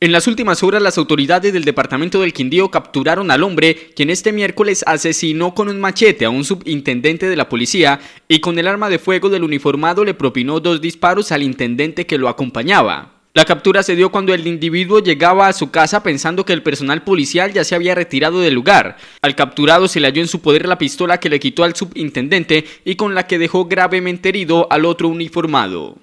En las últimas horas, las autoridades del departamento del Quindío capturaron al hombre quien este miércoles asesinó con un machete a un subintendente de la policía y con el arma de fuego del uniformado le propinó dos disparos al intendente que lo acompañaba. La captura se dio cuando el individuo llegaba a su casa pensando que el personal policial ya se había retirado del lugar. Al capturado se le halló en su poder la pistola que le quitó al subintendente y con la que dejó gravemente herido al otro uniformado.